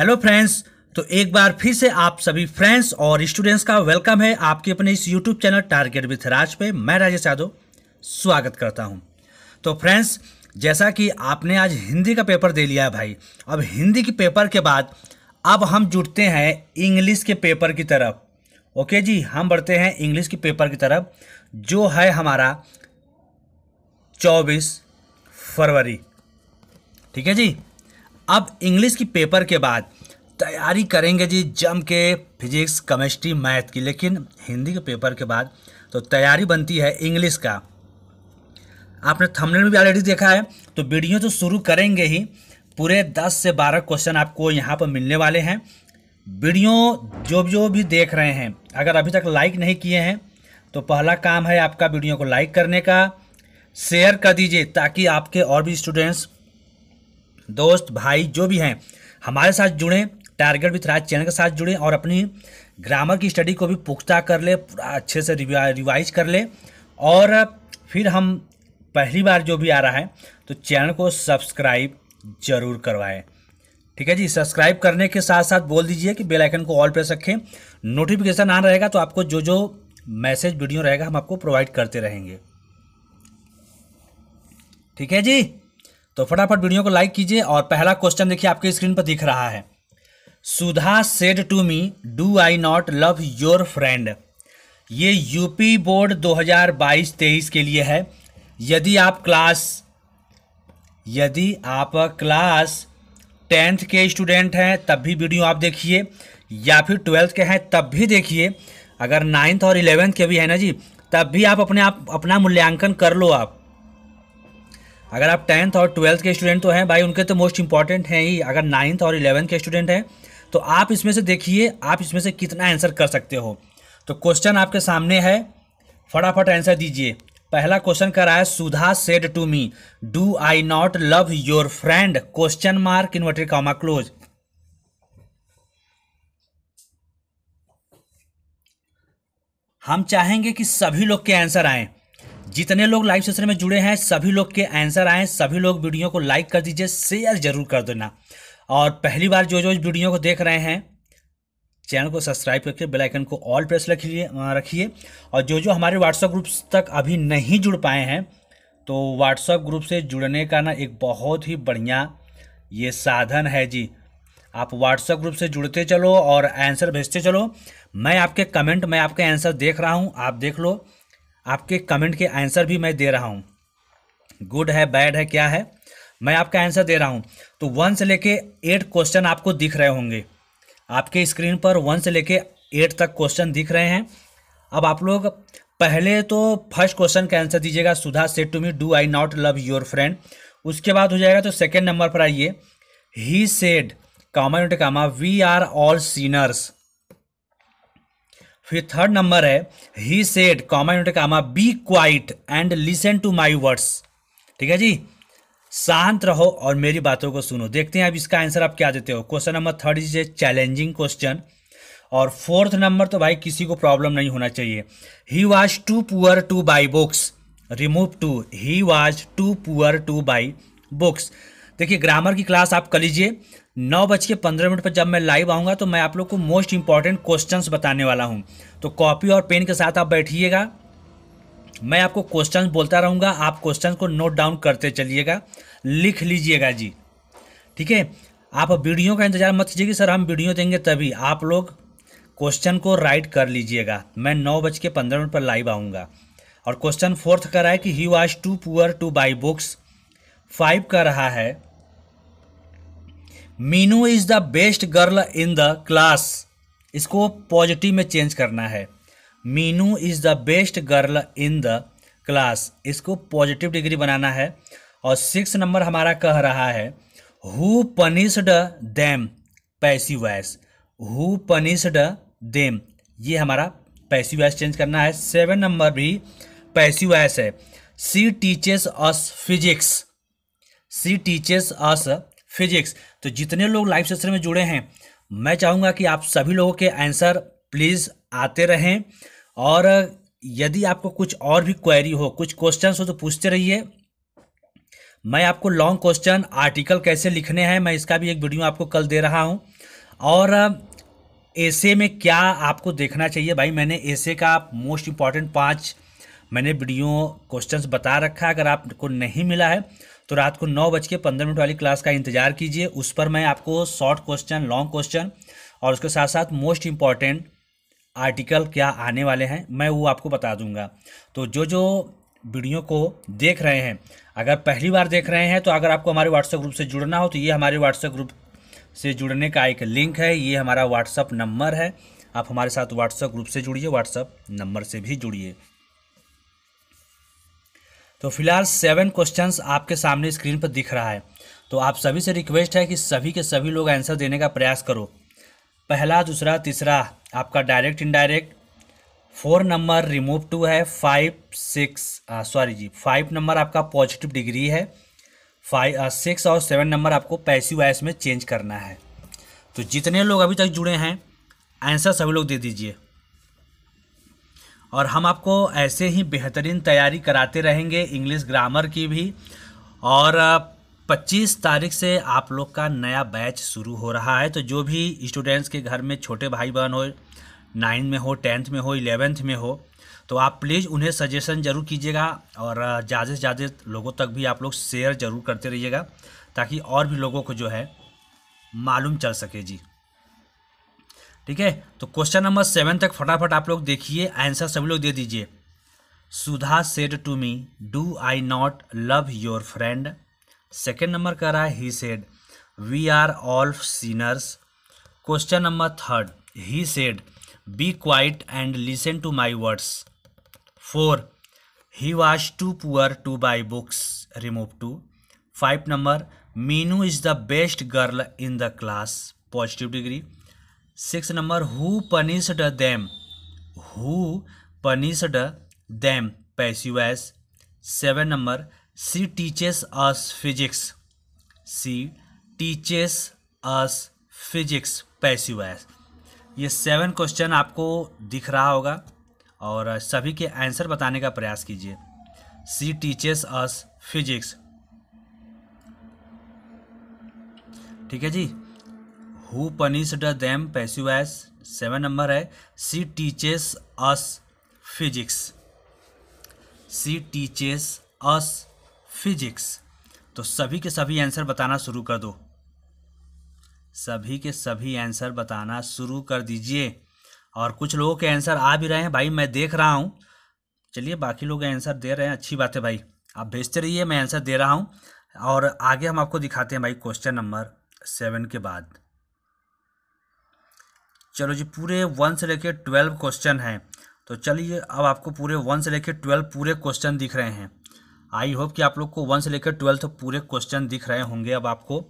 Hello friends तो एक बार फिर से आप सभी फ्रेंड्स और स्टूडेंट्स का वेलकम है आपके अपने इस YouTube channel target with Raj पे मैं राजेश यादव स्वागत करता हूं तो फ्रेंड्स जैसा कि आपने आज हिंदी का पेपर दे लिया है भाई अब हिंदी के पेपर के बाद अब हम जुटते हैं इंग्लिश के पेपर की तरफ ओके जी हम बढ़ते हैं इंग्लिश के पेपर की तरफ जो है हमारा चौबीस फरवरी ठीक है जी अब इंग्लिश की पेपर के बाद तैयारी करेंगे जी जम के फिजिक्स केमिस्ट्री मैथ की लेकिन हिंदी के पेपर के बाद तो तैयारी बनती है इंग्लिश का आपने थंबनेल में भी ऑलरेडी देखा है तो वीडियो तो शुरू करेंगे ही पूरे 10 से 12 क्वेश्चन आपको यहाँ पर मिलने वाले हैं वीडियो जो जो भी देख रहे हैं अगर अभी तक लाइक नहीं किए हैं तो पहला काम है आपका वीडियो को लाइक करने का शेयर कर दीजिए ताकि आपके और भी स्टूडेंट्स दोस्त भाई जो भी हैं हमारे साथ जुड़ें टारगेट विथ राज चैनल के साथ जुड़ें और अपनी ग्रामर की स्टडी को भी पुख्ता कर ले पूरा अच्छे से रिवाइज कर ले और फिर हम पहली बार जो भी आ रहा है तो चैनल को सब्सक्राइब जरूर करवाएं ठीक है जी सब्सक्राइब करने के साथ साथ बोल दीजिए कि बेल आइकन को ऑल प्रेस रखें नोटिफिकेशन आ रहेगा तो आपको जो जो मैसेज वीडियो रहेगा हम आपको प्रोवाइड करते रहेंगे ठीक है जी तो फटाफट वीडियो को लाइक कीजिए और पहला क्वेश्चन देखिए आपके स्क्रीन पर दिख रहा है Sudha said to me do I not love your friend ये यूपी बोर्ड 2022-23 के लिए है यदि आप क्लास यदि आप क्लास टेंथ के स्टूडेंट हैं तब भी वीडियो आप देखिए या फिर ट्वेल्थ के हैं तब भी देखिए अगर नाइन्थ और इलेवेंथ के भी है ना जी तब भी आप अपने आप अपना मूल्यांकन कर लो आप अगर आप टेंथ और ट्वेल्थ के स्टूडेंट तो हैं भाई उनके तो मोस्ट इंपॉर्टेंट हैं ही अगर नाइन्थ और इलेवंथ के स्टूडेंट हैं तो आप इसमें से देखिए आप इसमें से कितना आंसर कर सकते हो तो क्वेश्चन आपके सामने है फटाफट आंसर दीजिए पहला क्वेश्चन कर रहा है Sudha said to me do I not love your friend question mark inverted comma close हम चाहेंगे कि सभी लोग के आंसर आएं जितने लोग लाइव सेशन में जुड़े हैं सभी लोग के आंसर आए सभी लोग वीडियो को लाइक कर दीजिए शेयर जरूर कर देना और पहली बार जो जो इस वीडियो को देख रहे हैं चैनल को सब्सक्राइब करके बेल आइकन को ऑल प्रेस रखिए रखिए और जो जो हमारे व्हाट्सएप ग्रुप्स तक अभी नहीं जुड़ पाए हैं तो व्हाट्सएप ग्रुप से जुड़ने का ना एक बहुत ही बढ़िया ये साधन है जी आप व्हाट्सएप ग्रुप से जुड़ते चलो और आंसर भेजते चलो मैं आपके कमेंट मैं आपके आंसर देख रहा हूँ आप देख लो आपके कमेंट के आंसर भी मैं दे रहा हूँ गुड है बैड है क्या है मैं आपका आंसर दे रहा हूँ तो वन से लेके एट क्वेश्चन आपको दिख रहे होंगे आपके स्क्रीन पर वन से लेके एट तक क्वेश्चन दिख रहे हैं अब आप लोग पहले तो फर्स्ट क्वेश्चन का आंसर दीजिएगा Sudha said to me do I not love your friend उसके बाद हो जाएगा तो सेकेंड नंबर पर आइए he said comma comma we are all sinners फिर थर्ड नंबर है he said common unit comma be quiet and listen to my words ठीक है जी शांत रहो और मेरी बातों को सुनो देखते हैं अब इसका आंसर आप क्या देते हो question number third is a challenging question और फोर्थ नंबर तो भाई किसी को प्रॉब्लम नहीं होना चाहिए he was too poor to buy books remove too he was too poor to buy books देखिए ग्रामर की क्लास आप कर लीजिए नौ बज के पंद्रह मिनट पर जब मैं लाइव आऊँगा तो मैं आप लोग को मोस्ट इंपॉर्टेंट क्वेश्चंस बताने वाला हूँ तो कॉपी और पेन के साथ आप बैठिएगा मैं आपको क्वेश्चन बोलता रहूँगा आप क्वेश्चन को नोट डाउन करते चलिएगा लिख लीजिएगा जी ठीक है आप वीडियो का इंतज़ार मत कीजिए कि सर हम वीडियो देंगे तभी आप लोग क्वेश्चन को राइट कर लीजिएगा मैं नौ बज के पंद्रह मिनट पर लाइव आऊँगा और क्वेश्चन फोर्थ का रहा है कि he was too poor to buy books five का रहा है Meenu is the best girl in the class इसको पॉजिटिव में चेंज करना है Meenu is the best girl in the class इसको पॉजिटिव डिग्री बनाना है और सिक्स नंबर हमारा कह रहा है हु पनिश्ड देम पैसी वैस हु पनिश्ड देम ये हमारा पैसी वैस चेंज करना है सेवन नंबर भी पैसी वैस है she teaches us physics she teaches us physics तो जितने लोग लाइव सेशन में जुड़े हैं मैं चाहूँगा कि आप सभी लोगों के आंसर प्लीज़ आते रहें और यदि आपको कुछ और भी क्वेरी हो कुछ क्वेश्चन हो तो पूछते रहिए मैं आपको लॉन्ग क्वेश्चन आर्टिकल कैसे लिखने हैं मैं इसका भी एक वीडियो आपको कल दे रहा हूँ और ऐसे में क्या आपको देखना चाहिए भाई मैंने ऐसे का मोस्ट इम्पॉर्टेंट पाँच मैंने वीडियो क्वेश्चंस बता रखा है अगर आपको नहीं मिला है तो रात को नौ बज के पंद्रह मिनट वाली क्लास का इंतजार कीजिए उस पर मैं आपको शॉर्ट क्वेश्चन लॉन्ग क्वेश्चन और उसके साथ साथ मोस्ट इम्पॉर्टेंट आर्टिकल क्या आने वाले हैं मैं वो आपको बता दूंगा तो जो जो वीडियो को देख रहे हैं अगर पहली बार देख रहे हैं तो अगर आपको हमारे व्हाट्सएप ग्रुप से जुड़ना हो तो ये हमारे व्हाट्सएप ग्रुप से जुड़ने का एक लिंक है ये हमारा व्हाट्सअप नंबर है आप हमारे साथ व्हाट्सएप ग्रुप से जुड़िए व्हाट्सअप नंबर से भी जुड़िए तो फिलहाल सेवन क्वेश्चंस आपके सामने स्क्रीन पर दिख रहा है तो आप सभी से रिक्वेस्ट है कि सभी के सभी लोग आंसर देने का प्रयास करो पहला दूसरा तीसरा आपका direct indirect four number remove too है फाइव सिक्स सॉरी जी फाइव नंबर आपका पॉजिटिव डिग्री है फाइव सिक्स और सेवन नंबर आपको पैसि वाइस में चेंज करना है तो जितने लोग अभी तक जुड़े हैं आंसर सभी लोग दे दीजिए और हम आपको ऐसे ही बेहतरीन तैयारी कराते रहेंगे इंग्लिश ग्रामर की भी और 25 तारीख से आप लोग का नया बैच शुरू हो रहा है तो जो भी स्टूडेंट्स के घर में छोटे भाई बहन हो नाइन में हो टेंथ में हो इलेवेंथ में हो तो आप प्लीज़ उन्हें सजेशन ज़रूर कीजिएगा और ज़्यादा से ज़्यादा लोगों तक भी आप लोग शेयर ज़रूर करते रहिएगा ताकि और भी लोगों को जो है मालूम चल सके जी ठीक है तो क्वेश्चन नंबर सेवन तक फटाफट आप लोग देखिए आंसर सभी लोग दे दीजिए Sudha said to me do I not love your friend second number कह रहा है he said we are all sinners question number third he said be quiet and listen to my words four he was too poor to buy books remove too five number Meenu is the best girl in the class positive degree six number who punished them who punished them passives seven number C teaches us physics she teaches us physics passives ये seven question आपको दिख रहा होगा और सभी के answer बताने का प्रयास कीजिए सी टीचेस अस फिजिक्स ठीक है जी who punished them passives seven number है she teaches us physics she teaches us physics तो सभी के सभी आंसर बताना शुरू कर दो सभी के सभी आंसर बताना शुरू कर दीजिए और कुछ लोगों के आंसर आ भी रहे हैं भाई मैं देख रहा हूँ चलिए बाकी लोग आंसर दे रहे हैं अच्छी बात है भाई आप भेजते रहिए मैं आंसर दे रहा हूँ और आगे हम आपको दिखाते हैं भाई क्वेश्चन नंबर सेवन के बाद चलो जी पूरे वन से लेकर ट्वेल्व क्वेश्चन हैं तो चलिए अब आपको पूरे वन से लेकर ट्वेल्व पूरे क्वेश्चन दिख रहे हैं आई होप कि आप लोग को वन से लेकर ट्वेल्थ पूरे क्वेश्चन दिख रहे होंगे अब आपको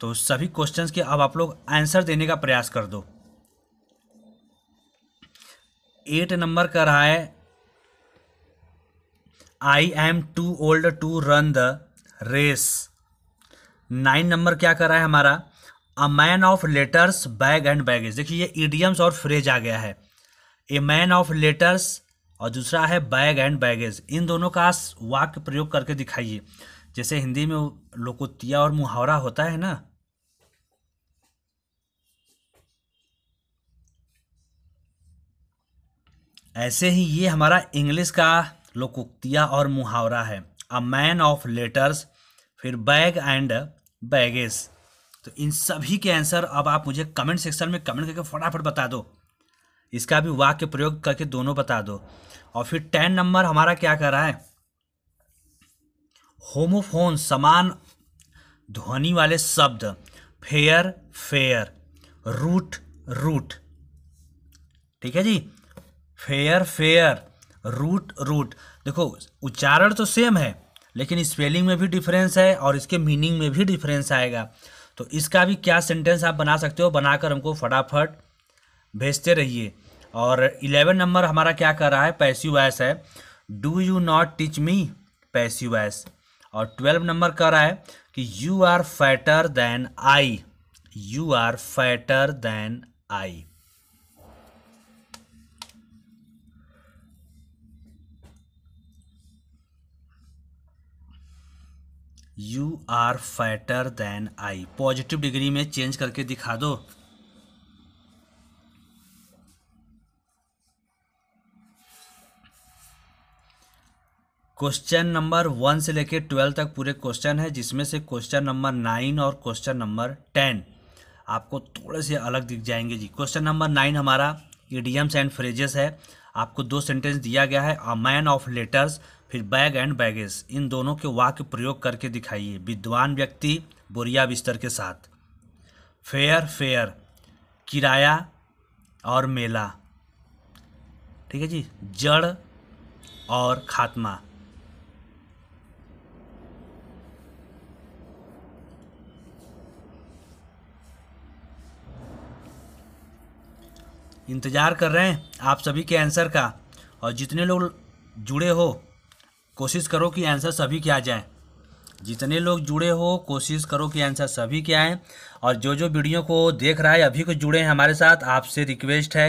तो सभी क्वेश्चन के अब आप लोग आंसर देने का प्रयास कर दो एट नंबर का रहा है I am too old to run the race nine number क्या कर रहा है हमारा a man of letters bag and baggage देखिए ये ईडियम्स और फ्रेज आ गया है ए मैन ऑफ लेटर्स और दूसरा है बैग एंड बैगेज इन दोनों का वाक्य प्रयोग करके दिखाइए जैसे हिंदी में लोकोतिया और मुहावरा होता है ना ऐसे ही ये हमारा इंग्लिश का लोकोक्तिया और मुहावरा है अ मैन ऑफ लेटर्स फिर बैग एंड बैगेज तो इन सभी के आंसर अब आप मुझे कमेंट सेक्शन में कमेंट करके फटाफट बता दो इसका भी वाक्य प्रयोग करके दोनों बता दो और फिर टेन नंबर हमारा क्या कर रहा है होमोफोन समान ध्वनि वाले शब्द फेयर फेयर रूट रूट ठीक है जी फेयर फेयर रूट रूट देखो उच्चारण तो सेम है लेकिन स्पेलिंग में भी डिफरेंस है और इसके मीनिंग में भी डिफरेंस आएगा तो इसका भी क्या सेंटेंस आप बना सकते हो बनाकर हमको फटाफट भेजते रहिए और इलेवन नंबर हमारा क्या कर रहा है पैसिव वैस है do you not teach me passive voice और ट्वेल्व नंबर कर रहा है कि you are fatter than I you are fatter than I you are fatter than I positive degree में चेंज करके दिखा दो क्वेश्चन नंबर वन से लेकर ट्वेल्व तक पूरे क्वेश्चन है जिसमें से क्वेश्चन नंबर नाइन और क्वेश्चन नंबर टेन आपको थोड़े से अलग दिख जाएंगे जी क्वेश्चन नंबर नाइन हमारा ईडीएम्स एंड फ्रेजेस है आपको दो सेंटेंस दिया गया है अ मैन ऑफ लेटर्स फिर बैग एंड बैगेज इन दोनों के वाक्य प्रयोग करके दिखाइए विद्वान व्यक्ति बोरिया बिस्तर के साथ फेयर फेयर किराया और मेला ठीक है जी जड़ और खात्मा इंतज़ार कर रहे हैं आप सभी के आंसर का और जितने लोग जुड़े हो कोशिश करो कि आंसर सभी के आ जाएँ जितने लोग जुड़े हो कोशिश करो कि आंसर सभी के आएँ और जो जो वीडियो को देख रहा है अभी को जुड़े हैं हमारे साथ आपसे रिक्वेस्ट है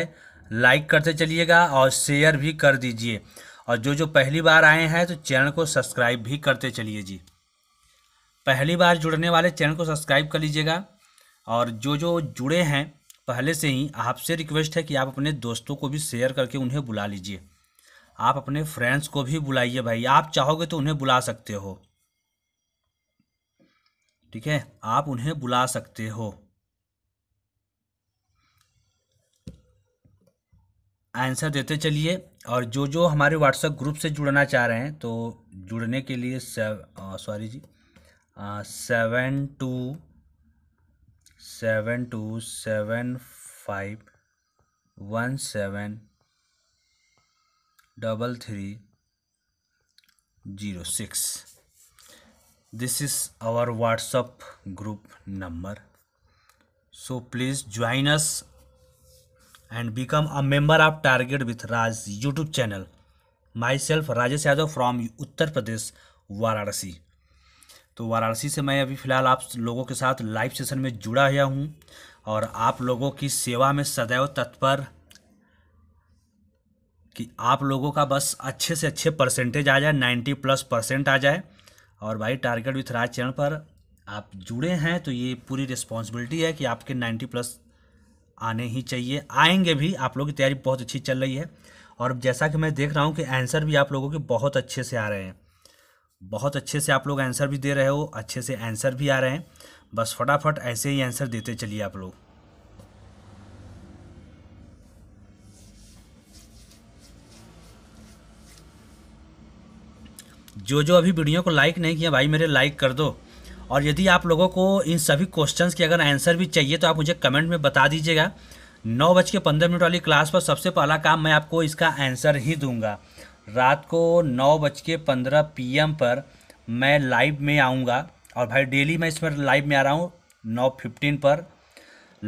लाइक करते चलिएगा और शेयर भी कर दीजिए और जो जो पहली बार आए हैं तो चैनल को सब्सक्राइब भी करते चलिए जी पहली बार जुड़ने वाले चैनल को सब्सक्राइब कर लीजिएगा और जो जो जुड़े हैं पहले से ही आपसे रिक्वेस्ट है कि आप अपने दोस्तों को भी शेयर करके उन्हें बुला लीजिए आप अपने फ्रेंड्स को भी बुलाइए भाई आप चाहोगे तो उन्हें बुला सकते हो ठीक है आप उन्हें बुला सकते हो आंसर देते चलिए और जो जो हमारे व्हाट्सएप ग्रुप से जुड़ना चाह रहे हैं तो जुड़ने के लिए सॉरी जी seven two seven two seven five one seven double three zero six this is our WhatsApp group number so please join us and become a member of target with Raj YouTube channel myself Rajesh Yadav from Uttar Pradesh Varanasi तो वाराणसी से मैं अभी फिलहाल आप लोगों के साथ live session में जुड़ा हुआ हूँ और आप लोगों की सेवा में सदैव तत्पर कि आप लोगों का बस अच्छे से अच्छे परसेंटेज आ जाए नाइन्टी प्लस परसेंट आ जाए और भाई टारगेट विथ राज चैनल पर आप जुड़े हैं तो ये पूरी रिस्पॉन्सिबिलिटी है कि आपके नाइन्टी प्लस आने ही चाहिए आएंगे भी आप लोगों की तैयारी बहुत अच्छी चल रही है और जैसा कि मैं देख रहा हूँ कि आंसर भी आप लोगों के बहुत अच्छे से आ रहे हैं बहुत अच्छे से आप लोग आंसर भी दे रहे हो अच्छे से आंसर भी आ रहे हैं बस फटाफट ऐसे ही आंसर देते चलिए आप लोग जो जो अभी वीडियो को लाइक नहीं किया भाई मेरे लाइक कर दो और यदि आप लोगों को इन सभी क्वेश्चंस के अगर आंसर भी चाहिए तो आप मुझे कमेंट में बता दीजिएगा नौ बज के पंद्रह मिनट वाली क्लास पर सबसे पहला काम मैं आपको इसका आंसर ही दूंगा रात को नौ बज के पंद्रह पी पर मैं लाइव में आऊँगा और भाई डेली मैं इसमें लाइव में आ रहा हूँ नौ फिफ्टीन पर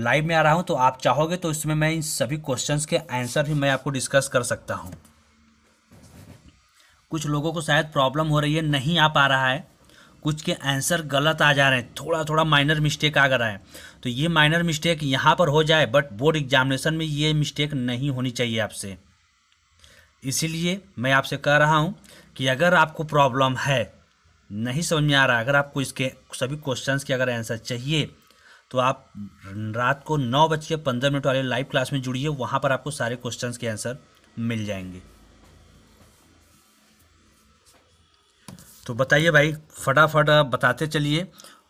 लाइव में आ रहा हूँ तो आप चाहोगे तो इसमें मैं इन सभी क्वेश्चंस के आंसर भी मैं आपको डिस्कस कर सकता हूँ कुछ लोगों को शायद प्रॉब्लम हो रही है नहीं आ पा रहा है कुछ के आंसर गलत आ जा रहे हैं थोड़ा थोड़ा माइनर मिस्टेक आ रहा है तो ये माइनर मिस्टेक यहाँ पर हो जाए बट बोर्ड एग्जामिनेशन में ये मिस्टेक नहीं होनी चाहिए आपसे इसीलिए मैं आपसे कह रहा हूँ कि अगर आपको प्रॉब्लम है नहीं समझ में आ रहा अगर आपको इसके सभी क्वेश्चन के अगर आंसर चाहिए तो आप रात को नौ बज के पंद्रह मिनट वाले लाइव क्लास में जुड़िए वहाँ पर आपको सारे क्वेश्चन के आंसर मिल जाएंगे तो बताइए भाई फटाफट बताते चलिए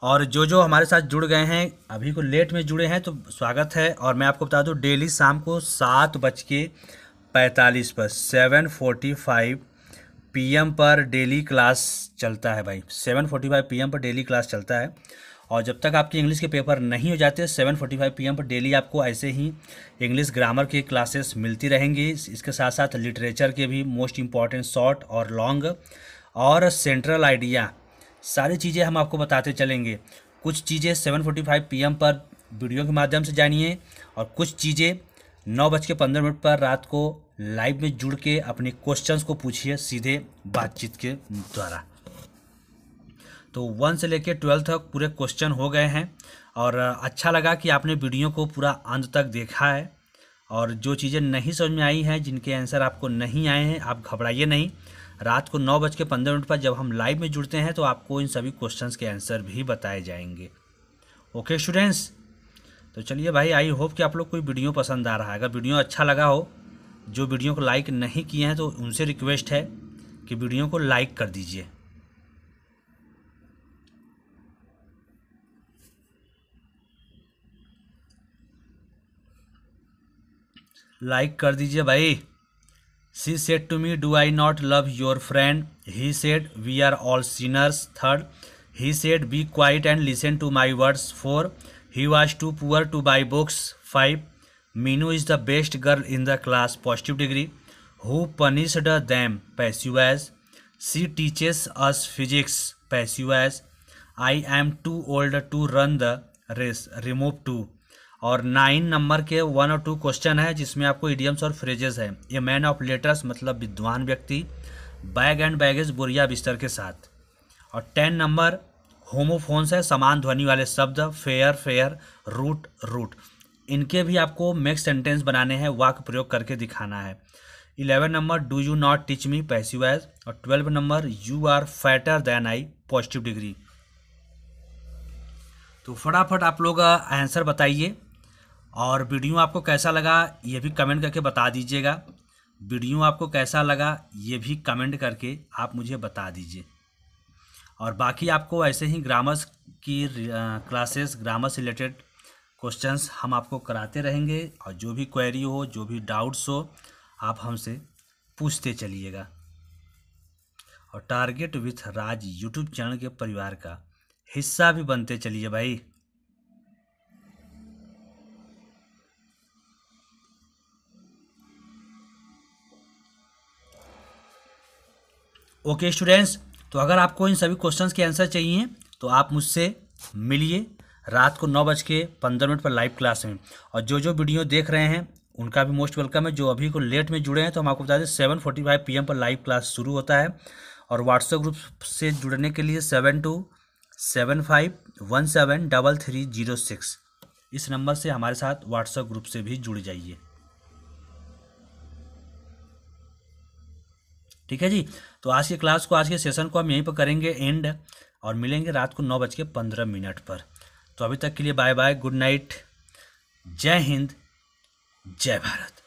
और जो जो हमारे साथ जुड़ गए हैं अभी को लेट में जुड़े हैं तो स्वागत है और मैं आपको बता दूं डेली शाम को सात बज के पैंतालीस पर सेवन फोर्टी फाइव एम पर डेली क्लास चलता है भाई सेवन फोर्टी फाइव एम पर डेली क्लास चलता है और जब तक आपके इंग्लिश के पेपर नहीं हो जाते सेवन फोर्टी फाइव पी पर डेली आपको ऐसे ही इंग्लिश ग्रामर के क्लासेस मिलती रहेंगी इसके साथ साथ लिटरेचर के भी मोस्ट इम्पॉर्टेंट शॉर्ट और लॉन्ग और सेंट्रल आइडिया सारी चीज़ें हम आपको बताते चलेंगे कुछ चीज़ें seven forty five P M पर वीडियो के माध्यम से जानिए और कुछ चीज़ें नौ बज के पंद्रह मिनट पर रात को लाइव में जुड़ के अपने क्वेश्चंस को पूछिए सीधे बातचीत के द्वारा तो वन से लेकर ट्वेल्थ तक पूरे क्वेश्चन हो गए हैं और अच्छा लगा कि आपने वीडियो को पूरा अंत तक देखा है और जो चीज़ें नहीं समझ में आई हैं जिनके आंसर आपको नहीं आए हैं आप घबराइए नहीं रात को नौ बज के पंद्रह मिनट पर जब हम लाइव में जुड़ते हैं तो आपको इन सभी क्वेश्चंस के आंसर भी बताए जाएंगे ओके स्टूडेंट्स तो चलिए भाई आई होप कि आप लोग कोई वीडियो पसंद आ रहा है अगर वीडियो अच्छा लगा हो जो वीडियो को लाइक नहीं किए हैं तो उनसे रिक्वेस्ट है कि वीडियो को लाइक कर दीजिए लाइक कर दीजिए भाई She said to me, Do I not love your friend? He said, We are all sinners. Third, he said, Be quiet and listen to my words. Four, he was too poor to buy books. Five, Minu is the best girl in the class. Positive degree. Who punished them? Passive as. She teaches us physics. Passive as. I am too old to run the race. Remove two. और nine number के one और two question है जिसमें आपको idioms और phrases है a man of letters मतलब विद्वान व्यक्ति बैग एंड बैगेज बुरिया बिस्तर के साथ और टेन नंबर होमोफोन्स है समान ध्वनि वाले शब्द फेयर फेयर रूट रूट इनके भी आपको मैक्स सेंटेंस बनाने हैं वाक प्रयोग करके दिखाना है eleven number do you not teach me passive और twelve number you are fatter than I positive degree तो फटाफट आप लोग आंसर बताइए और वीडियो आपको कैसा लगा ये भी कमेंट करके बता दीजिएगा वीडियो आपको कैसा लगा ये भी कमेंट करके आप मुझे बता दीजिए और बाकी आपको ऐसे ही ग्रामर्स की क्लासेस ग्रामर्स रिलेटेड क्वेश्चंस हम आपको कराते रहेंगे और जो भी क्वेरी हो जो भी डाउट्स हो आप हमसे पूछते चलिएगा और target with Raj YouTube channel के परिवार का हिस्सा भी बनते चलिए भाई ओके स्टूडेंट्स तो अगर आपको इन सभी क्वेश्चन के आंसर चाहिए तो आप मुझसे मिलिए रात को नौ बज के पंद्रह मिनट पर लाइव क्लास में और जो जो वीडियो देख रहे हैं उनका भी मोस्ट वेलकम है जो अभी को लेट में जुड़े हैं तो हम आपको बता दें सेवन फोर्टी फाइव पी पर लाइव क्लास शुरू होता है और व्हाट्सएप ग्रुप से जुड़ने के लिए seven two seven five one seven double three zero six इस नंबर से हमारे साथ व्हाट्सएप ग्रुप से भी जुड़ जाइए ठीक है जी तो आज के क्लास को आज के सेशन को हम यहीं पर करेंगे एंड और मिलेंगे रात को नौ बज के पंद्रह मिनट पर तो अभी तक के लिए बाय बाय गुड नाइट जय हिंद जय भारत